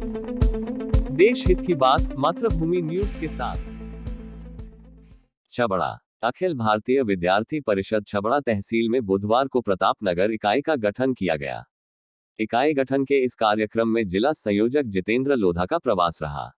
देश हित की बात मातृभूमि न्यूज के साथ छबड़ा अखिल भारतीय विद्यार्थी परिषद छबड़ा तहसील में बुधवार को प्रताप नगर इकाई का गठन किया गया इकाई गठन के इस कार्यक्रम में जिला संयोजक जितेंद्र लोधा का प्रवास रहा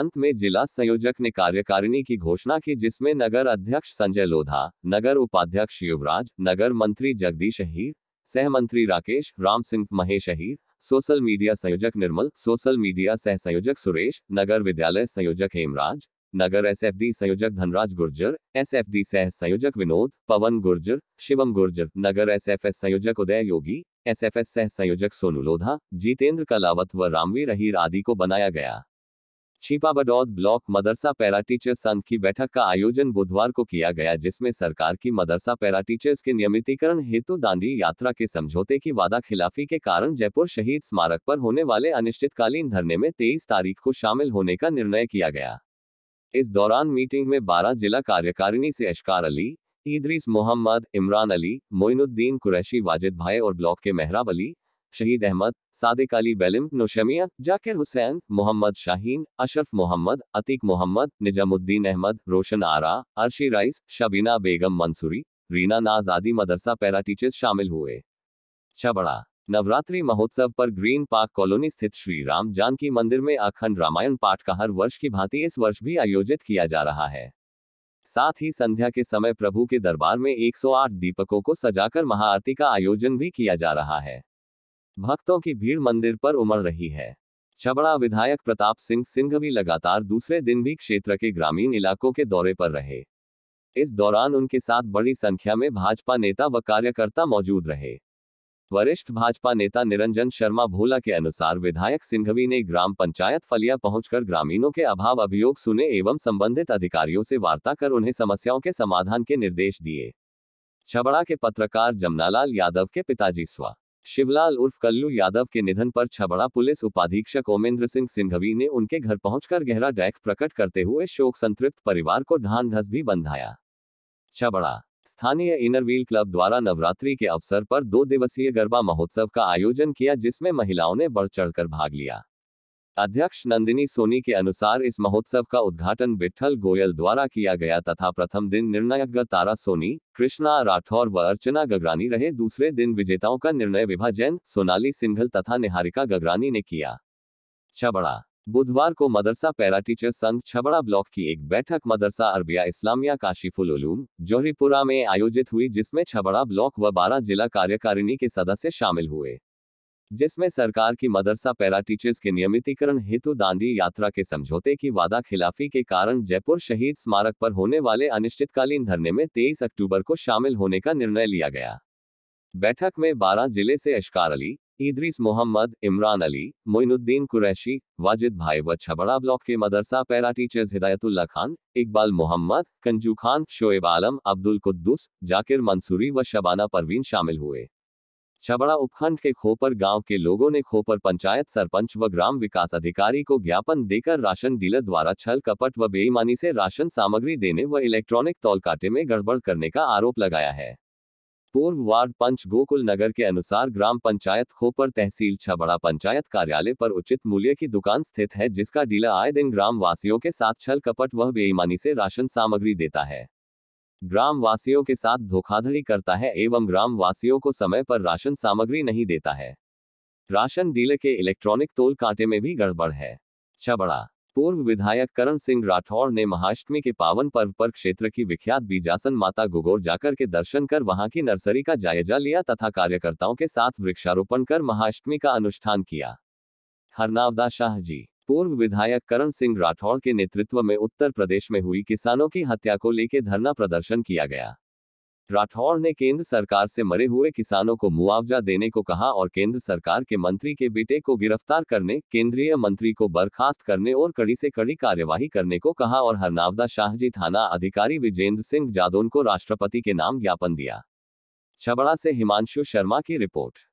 अंत में जिला संयोजक ने कार्यकारिणी की घोषणा की जिसमें नगर अध्यक्ष संजय लोधा नगर उपाध्यक्ष युवराज नगर मंत्री जगदीश अहीर सहमंत्री राकेश राम सिंह महेश अहीर सोशल मीडिया संयोजक निर्मल सोशल मीडिया सह संयोजक सुरेश नगर विद्यालय संयोजक हेमराज नगर एसएफडी संयोजक धनराज गुर्जर एसएफडी सह संयोजक विनोद पवन गुर्जर शिवम गुर्जर नगर एसएफएस संयोजक उदय योगी एसएफएस सह संयोजक सोनू लोधा जितेंद्र कलावत व रामवीर अहीर आदि को बनाया गया छिपाबडौद ब्लॉक मदरसा पैरा टीचर संघ की बैठक का आयोजन बुधवार को किया गया जिसमें सरकार की मदरसा पैरा टीचर्स के नियमितीकरण हेतु दांडी यात्रा के समझौते की वादा खिलाफी के कारण जयपुर शहीद स्मारक पर होने वाले अनिश्चितकालीन धरने में तेईस तारीख को शामिल होने का निर्णय किया गया इस दौरान मीटिंग में बारह जिला कार्यकारिणी से अशकार अली इदरीस मोहम्मद इमरान अली मोइनुद्दीन कुरैशी वाजिद भाई और ब्लॉक के मेहराब अली शहीद अहमद सादिक अली बेलिम नोशमिया जाकिर हुसैन मोहम्मद शाहीन अशरफ मोहम्मद अतीक मोहम्मद निजामुद्दीन अहमद रोशन आरा अर्शी राइस शबीना बेगम मंसूरी रीना नाजादी मदरसा पैरा टीचर्स शामिल हुए छबड़ा नवरात्रि महोत्सव पर ग्रीन पार्क कॉलोनी स्थित श्री राम जानकी मंदिर में अखंड रामायण पाठ का हर वर्ष की भांति इस वर्ष भी आयोजित किया जा रहा है साथ ही संध्या के समय प्रभु के दरबार में 108 दीपकों को सजाकर महाआरती का आयोजन भी किया जा रहा है भक्तों की भीड़ मंदिर पर उमड़ रही है छबड़ा विधायक प्रताप सिंह सिंघवी लगातार दूसरे दिन भी क्षेत्र के ग्रामीण इलाकों के दौरे पर रहे इस दौरान उनके साथ बड़ी संख्या में भाजपा नेता व कार्यकर्ता मौजूद रहे वरिष्ठ भाजपा नेता निरंजन शर्मा भोला के अनुसार विधायक सिंघवी ने ग्राम पंचायत फलिया पहुंचकर ग्रामीणों के अभाव अभियोग सुने एवं संबंधित अधिकारियों से वार्ता कर उन्हें समस्याओं के समाधान के निर्देश दिए छबड़ा के पत्रकार जमनालाल यादव के पिताजी स्वा शिवलाल उर्फ कल्लू यादव के निधन पर छबड़ा पुलिस उपाधीक्षक ओमेंद्र सिंह सिंघवी ने उनके घर पहुंचकर गहरा डैक प्रकट करते हुए शोक संतृप्त परिवार को ढांढ ढस भी बंधाया छबड़ा स्थानीय इनर व्हील क्लब द्वारा नवरात्रि के अवसर पर दो दिवसीय गरबा महोत्सव का आयोजन किया जिसमें महिलाओं ने बढ़ चढ़कर भाग लिया अध्यक्ष नंदिनी सोनी के अनुसार इस महोत्सव का उद्घाटन विठल गोयल द्वारा किया गया तथा प्रथम दिन निर्णय तारा सोनी कृष्णा राठौर व अर्चना गगरानी रहे दूसरे दिन विजेताओं का निर्णय विभाजन सोनाली सिंघल तथा निहारिका गगरानी ने किया छबड़ा बुधवार को मदरसा पैरा टीचर संघ छबड़ा ब्लॉक की एक बैठक मदरसा अरबिया इस्लामिया काशीफुल उलूम जोहरीपुरा में आयोजित हुई जिसमें छबड़ा ब्लॉक व बारह जिला कार्यकारिणी के सदस्य शामिल हुए जिसमें सरकार की मदरसा पैरा टीचर्स के नियमितीकरण हेतु दांडी यात्रा के समझौते की वादा खिलाफी के कारण जयपुर शहीद स्मारक पर होने वाले अनिश्चितकालीन धरने में 23 अक्टूबर को शामिल होने का निर्णय लिया गया बैठक में 12 जिले से अशकार अली इद्रीस मोहम्मद इमरान अली मोइनुद्दीन कुरैशी वाजिद भाई व छबड़ा ब्लॉक के मदरसा पैरा टीचर्स हिदायतुल्ला खान इकबाल मोहम्मद कंजू खान शोएब आलम अब्दुल कुद्दूस जाकिर मंसूरी व शबाना परवीन शामिल हुए छबड़ा उपखंड के खोपर गांव के लोगों ने खोपर पंचायत सरपंच व ग्राम विकास अधिकारी को ज्ञापन देकर राशन डीलर द्वारा छल कपट व बेईमानी से राशन सामग्री देने व इलेक्ट्रॉनिक तौलकाटे में गड़बड़ करने का आरोप लगाया है पूर्व वार्ड पंच गोकुल नगर के अनुसार ग्राम पंचायत खोपर तहसील छबड़ा पंचायत कार्यालय पर उचित मूल्य की दुकान स्थित है जिसका डीलर आए दिन ग्राम वासियों के साथ छल कपट व बेईमानी से राशन सामग्री देता है ग्रामवासियों के साथ धोखाधड़ी करता है एवं ग्राम को समय पर राशन सामग्री नहीं देता है राशन डीलर के इलेक्ट्रॉनिक तोल कांटे में भी गड़बड़ है छबड़ा पूर्व विधायक करण सिंह राठौड़ ने महाअष्टमी के पावन पर्व पर क्षेत्र की विख्यात बीजासन माता गुगोर जाकर के दर्शन कर वहां की नर्सरी का जायजा लिया तथा कार्यकर्ताओं के साथ वृक्षारोपण कर महाअष्टमी का अनुष्ठान किया हरनावदा शाह जी पूर्व विधायक करण सिंह राठौड़ के नेतृत्व में उत्तर प्रदेश में हुई किसानों की हत्या को लेकर धरना प्रदर्शन किया गया राठौड़ ने केंद्र सरकार से मरे हुए किसानों को मुआवजा देने को कहा और केंद्र सरकार के मंत्री के बेटे को गिरफ्तार करने केंद्रीय मंत्री को बर्खास्त करने और कड़ी से कड़ी कार्यवाही करने को कहा और हरनावदा शाहजी थाना अधिकारी विजेंद्र सिंह जादौन को राष्ट्रपति के नाम ज्ञापन दिया छबड़ा से हिमांशु शर्मा की रिपोर्ट